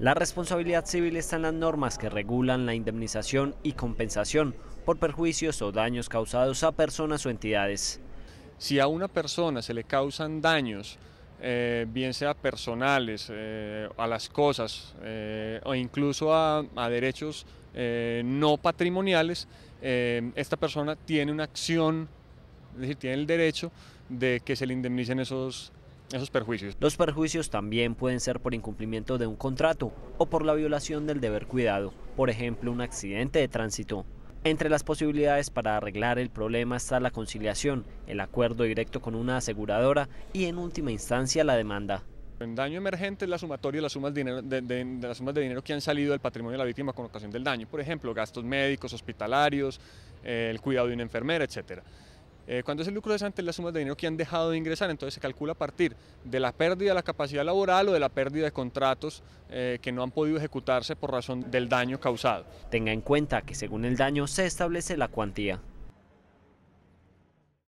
La responsabilidad civil está en las normas que regulan la indemnización y compensación por perjuicios o daños causados a personas o entidades. Si a una persona se le causan daños, eh, bien sea personales, eh, a las cosas eh, o incluso a, a derechos no patrimoniales, esta persona tiene una acción, es decir, tiene el derecho de que se le indemnicen esos perjuicios. Los perjuicios también pueden ser por incumplimiento de un contrato o por la violación del deber cuidado, por ejemplo un accidente de tránsito. Entre las posibilidades para arreglar el problema está la conciliación, el acuerdo directo con una aseguradora y en última instancia la demanda. El daño emergente es la sumatoria de las, sumas de, dinero, que han salido del patrimonio de la víctima con ocasión del daño, por ejemplo, gastos médicos, hospitalarios, eh, el cuidado de una enfermera, etcétera. Eh, cuando es el lucro cesante, las sumas de dinero que han dejado de ingresar, entonces se calcula a partir de la pérdida de la capacidad laboral o de la pérdida de contratos eh, que no han podido ejecutarse por razón del daño causado. Tenga en cuenta que según el daño se establece la cuantía.